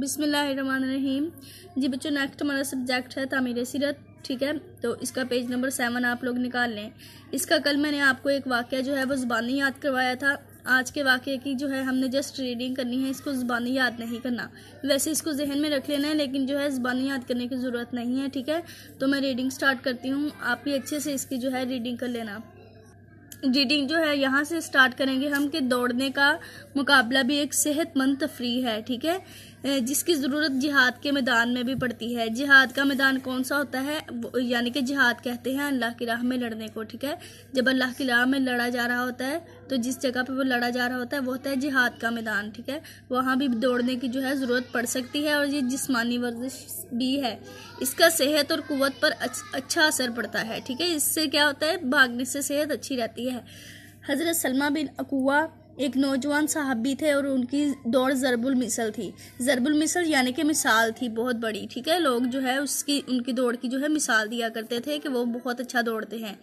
बिसमीम जी बच्चों नेक्स्ट हमारा सब्जेक्ट है तमीर सीरत ठीक है तो इसका पेज नंबर सेवन आप लोग निकाल लें इसका कल मैंने आपको एक वाक्य जो है वो ज़ुबानी याद करवाया था आज के वाक्य की जो है हमने जस्ट रीडिंग करनी है इसको ज़ुबानी याद नहीं करना वैसे इसको जहन में रख लेना है लेकिन जो है ज़ुबानी याद करने की ज़रूरत नहीं है ठीक है तो मैं रीडिंग स्टार्ट करती हूँ आप भी अच्छे से इसकी जो है रीडिंग कर लेना रीडिंग जो है यहाँ से स्टार्ट करेंगे हम कि दौड़ने का मुकाबला भी एक सेहतमंद तफरी है ठीक है जिसकी ज़रूरत जिहाद के मैदान में भी पड़ती है जिहाद का मैदान कौन सा होता है यानी कि जिहाद कहते हैं अल्लाह की राह में लड़ने को ठीक है जब अल्लाह की राह में लड़ा जा रहा होता है तो जिस जगह पे वो लड़ा जा रहा होता है वो होता है जिहाद का मैदान ठीक है वहाँ भी दौड़ने की जो है ज़रूरत पड़ सकती है और ये जिसमानी वर्जिश भी है इसका सेहत और कुत पर अच्छा असर पड़ता है ठीक है इससे क्या होता है भागने से सेहत अच्छी रहती है हज़रत सलमा बिन अकुआ एक नौजवान साहब भी थे और उनकी दौड़ ज़रबुल मिसल थी ज़रबुल मिसल यानी कि मिसाल थी बहुत बड़ी ठीक है लोग जो है उसकी उनकी दौड़ की जो है मिसाल दिया करते थे कि वो बहुत अच्छा दौड़ते हैं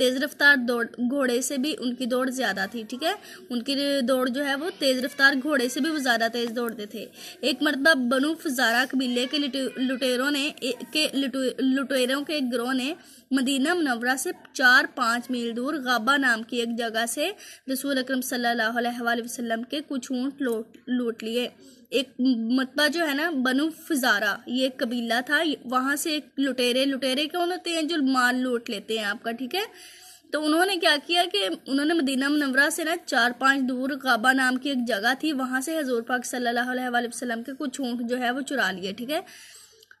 तेज़ रफ्तार दौड़ घोड़े से भी उनकी दौड़ ज़्यादा थी ठीक है उनकी दौड़ जो है वो तेज़ रफ्तार घोड़े से भी वो ज़्यादा तेज़ दौड़ते थे एक मरतबा बनु फजारा कबीले के लुटेरों ने के लुटेरों के ग्रोह ने मदीना मनवरा से चार पाँच मील दूर गाबा नाम की एक जगह से रसूल अक्रम सल्लल्लाहु अलैहि वसल्लम के कुछ ऊँट लूट लिए एक मतबा जो है ना बनु फजारा ये एक कबीला था वहां से एक लुटेरे लुटेरे कौन होते हैं जो माल लूट लेते हैं आपका ठीक है तो उन्होंने क्या किया कि उन्होंने मदीना मुनवरा से ना चार पांच दूर काबा नाम की एक जगह थी वहां से हजूर पाक सल्लल्लाहु अलैहि वसल्लम के कुछ ऊँट जो है वो चुरा लिए ठीक है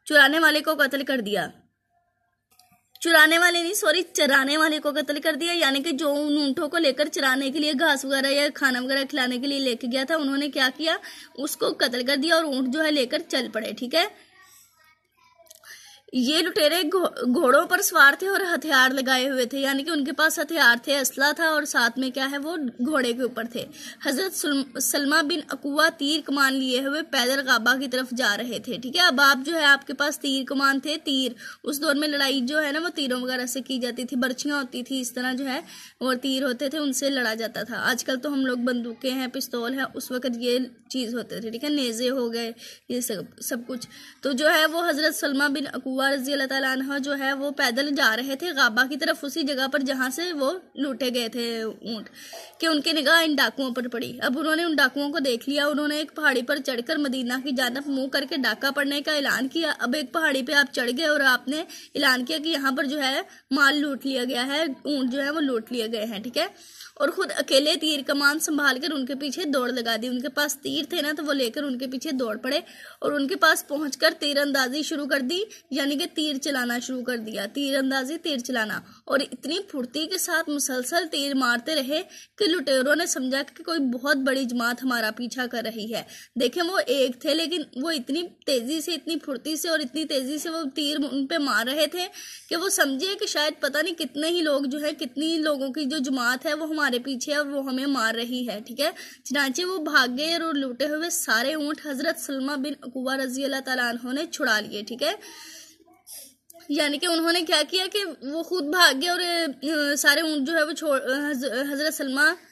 चुराने वाले को कत्ल कर दिया चुराने वाले नहीं सॉरी चराने वाले को कत्ल कर दिया यानी कि जो उन ऊँटों को लेकर चराने के लिए घास वगैरह या खाना वगैरह खिलाने के लिए लेके गया था उन्होंने क्या किया उसको कत्ल कर दिया और ऊँट जो है लेकर चल पड़े ठीक है ये लुटेरे घोड़ों पर सवार थे और हथियार लगाए हुए थे यानी कि उनके पास हथियार थे असला था और साथ में क्या है वो घोड़े के ऊपर थे हजरत सलमा बिन अकुआ तीर कमान लिए हुए पैदल काबा की तरफ जा रहे थे ठीक है अब आप जो है आपके पास तीर कमान थे तीर उस दौर में लड़ाई जो है ना वो तीरों वगैरह से की जाती थी बर्छियाँ होती थी इस तरह जो है और तीर होते थे उनसे लड़ा जाता था आजकल तो हम लोग बंदूकें हैं पिस्तौल हैं उस वक्त ये चीज़ होते थे ठीक है नेज़े हो गए ये सब सब कुछ तो जो है वो हज़रत सलमा बिन अकुआ बुआ रजी अल्लाह तला जो है वो पैदल जा रहे थे गाबा की तरफ उसी जगह पर जहाँ से वो लूटे गए थे ऊँट कि उनकी निगाह इन डाकुओं पर पड़ी अब उन्होंने उन डाकुओं को देख लिया उन्होंने एक पहाड़ी पर चढ़कर मदीना की जानब मुँह करके डाका पड़ने का ऐलान किया अब एक पहाड़ी पर आप चढ़ गए और आपने ऐलान किया कि यहाँ पर जो है माल लूट लिया गया है ऊँट जो है वो लूट लिए गए हैं ठीक है और खुद अकेले तीर कमान संभाल कर उनके पीछे दौड़ लगा दी उनके पास तीर थे ना तो वो लेकर उनके पीछे दौड़ पड़े और उनके पास पहुंचकर तीरंदाजी शुरू कर दी यानी यानी कि तीर चलाना शुरू कर दिया तीर अंदाजी तीर चलाना और इतनी फुर्ती के साथ मुसलसल तीर मारते रहे कि लुटेरों ने समझा कि कोई बहुत बड़ी जमात हमारा पीछा कर रही है देखें वो एक थे लेकिन वो इतनी तेज़ी से इतनी फुर्ती से और इतनी तेज़ी से वो तीर उन पर मार रहे थे कि वो समझे कि शायद पता नहीं कितने ही लोग जो है कितनी लोगों की जो जमात है वो हमारे पीछे है और वो हमें मार रही है ठीक है चनाचे वो भाग गए और लुटे हुए सारे ऊँट हज़रत सलमा बिन अकुबा रजी अल्लाह तला ने छुड़ा लिए ठीक है यानी कि उन्होंने क्या किया कि वो खुद भाग गए और सारे ऊँट जो है वो छोड़ हजरत सलमा